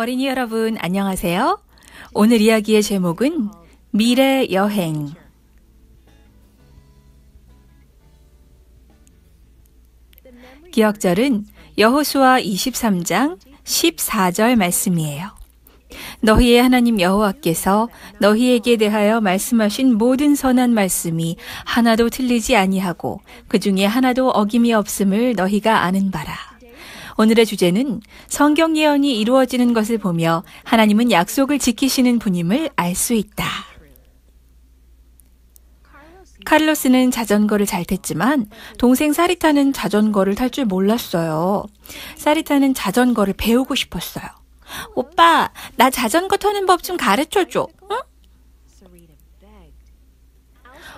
어린이 여러분, 안녕하세요. 오늘 이야기의 제목은 미래 여행. 기억절은 여호수아 23장 14절 말씀이에요. 너희의 하나님 여호와께서 너희에게 대하여 말씀하신 모든 선한 말씀이 하나도 틀리지 아니하고 그 중에 하나도 어김이 없음을 너희가 아는 바라. 오늘의 주제는 성경 예언이 이루어지는 것을 보며 하나님은 약속을 지키시는 분임을 알 수 있다. 카를로스는 자전거를 잘 탔지만 동생 사리타는 자전거를 탈 줄 몰랐어요. 사리타는 자전거를 배우고 싶었어요. 오빠, 나 자전거 타는 법 좀 가르쳐 줘. 응?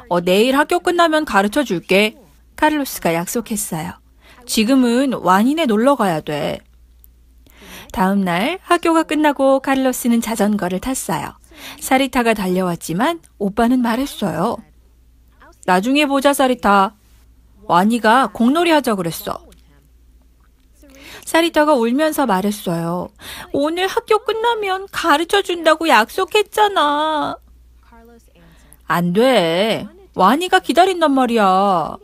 어, 내일 학교 끝나면 가르쳐 줄게. 카를로스가 약속했어요. 지금은 완인에 놀러 가야 돼. 다음 날 학교가 끝나고 카를로스는 자전거를 탔어요. 사리타가 달려왔지만 오빠는 말했어요. 나중에 보자, 사리타. 완이가 공놀이 하자 그랬어. 사리타가 울면서 말했어요. 오늘 학교 끝나면 가르쳐 준다고 약속했잖아. 안 돼. 완이가 기다린단 말이야.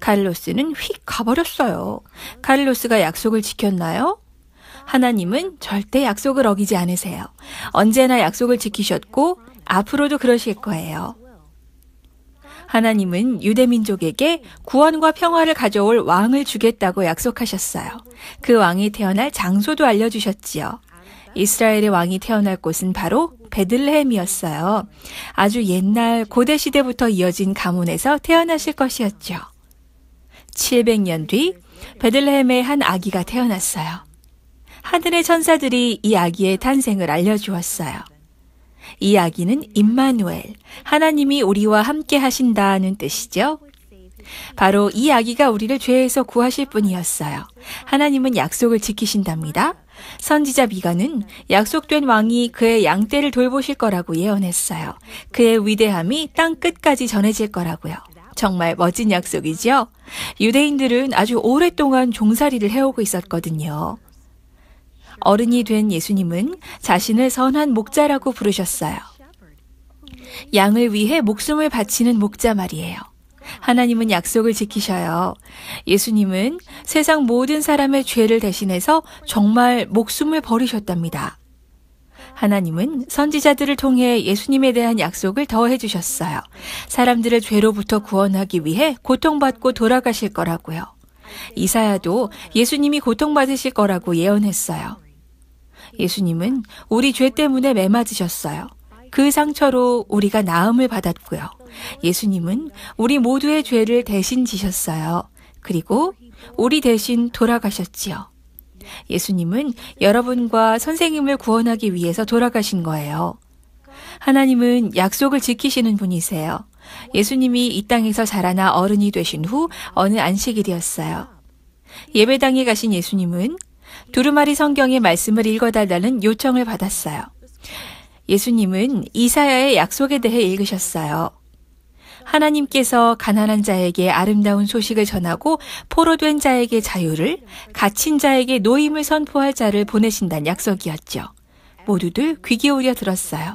카일로스는휙 가버렸어요. 카일로스가 약속을 지켰나요? 하나님은 절대 약속을 어기지 않으세요. 언제나 약속을 지키셨고 앞으로도 그러실 거예요. 하나님은 유대민족에게 구원과 평화를 가져올 왕을 주겠다고 약속하셨어요. 그 왕이 태어날 장소도 알려주셨지요. 이스라엘의 왕이 태어날 곳은 바로 베들레헴이었어요. 아주 옛날 고대 시대부터 이어진 가문에서 태어나실 것이었죠. 700년 뒤베들레헴의한 아기가 태어났어요. 하늘의 천사들이 이 아기의 탄생을 알려주었어요. 이 아기는 임마누엘, 하나님이 우리와 함께 하신다는 뜻이죠. 바로 이 아기가 우리를 죄에서 구하실 분이었어요. 하나님은 약속을 지키신답니다. 선지자 미가는 약속된 왕이 그의 양떼를 돌보실 거라고 예언했어요. 그의 위대함이 땅 끝까지 전해질 거라고요. 정말 멋진 약속이죠 유대인들은 아주 오랫동안 종살이를 해오고 있었거든요. 어른이 된 예수님은 자신을 선한 목자라고 부르셨어요. 양을 위해 목숨을 바치는 목자 말이에요. 하나님은 약속을 지키셔요. 예수님은 세상 모든 사람의 죄를 대신해서 정말 목숨을 버리셨답니다. 하나님은 선지자들을 통해 예수님에 대한 약속을 더해 주셨어요. 사람들을 죄로부터 구원하기 위해 고통받고 돌아가실 거라고요. 이사야도 예수님이 고통받으실 거라고 예언했어요. 예수님은 우리 죄 때문에 매맞으셨어요. 그 상처로 우리가 나음을 받았고요. 예수님은 우리 모두의 죄를 대신 지셨어요. 그리고 우리 대신 돌아가셨지요. 예수님은 여러분과 선생님을 구원하기 위해서 돌아가신 거예요. 하나님은 약속을 지키시는 분이세요. 예수님이 이 땅에서 자라나 어른이 되신 후 어느 안식일이었어요. 예배당에 가신 예수님은 두루마리 성경의 말씀을 읽어달라는 요청을 받았어요. 예수님은 이사야의 약속에 대해 읽으셨어요. 하나님께서 가난한 자에게 아름다운 소식을 전하고 포로된 자에게 자유를, 갇힌 자에게 노임을 선포할 자를 보내신다는 약속이었죠. 모두들 귀 기울여 들었어요.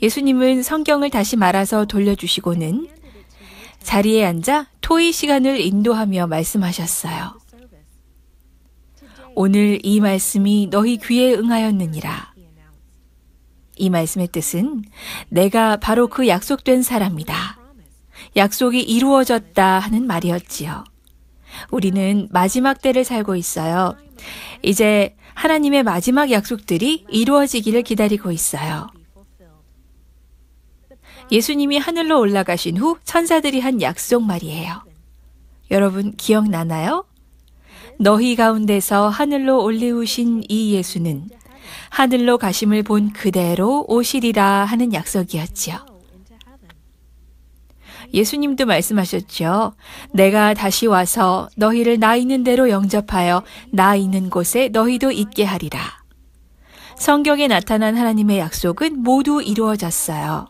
예수님은 성경을 다시 말아서 돌려주시고는 자리에 앉아 토의 시간을 인도하며 말씀하셨어요. 오늘 이 말씀이 너희 귀에 응하였느니라. 이 말씀의 뜻은 내가 바로 그 약속된 사람이다. 약속이 이루어졌다 하는 말이었지요. 우리는 마지막 때를 살고 있어요. 이제 하나님의 마지막 약속들이 이루어지기를 기다리고 있어요. 예수님이 하늘로 올라가신 후 천사들이 한 약속 말이에요. 여러분 기억나나요? 너희 가운데서 하늘로 올리우신 이 예수는 하늘로 가심을 본 그대로 오시리라 하는 약속이었지요. 예수님도 말씀하셨죠. 내가 다시 와서 너희를 나 있는 대로 영접하여 나 있는 곳에 너희도 있게 하리라. 성경에 나타난 하나님의 약속은 모두 이루어졌어요.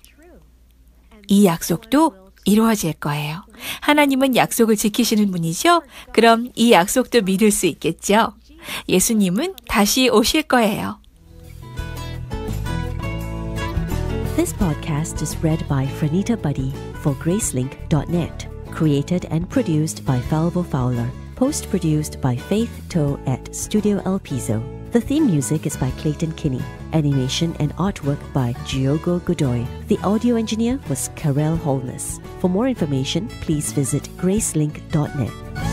이 약속도 이루어질 거예요. 하나님은 약속을 지키시는 분이죠? 그럼 이 약속도 믿을 수 있겠죠? 예수님은 다시 오실 거예요. This podcast is read by Franita Buddy for Gracelink.net. Created and produced by Falvo Fowler. Post produced by Faith Toe at Studio El Piso. The theme music is by Clayton Kinney. Animation and artwork by Giogo Godoy. The audio engineer was Karel Holness. For more information, please visit gracelink.net.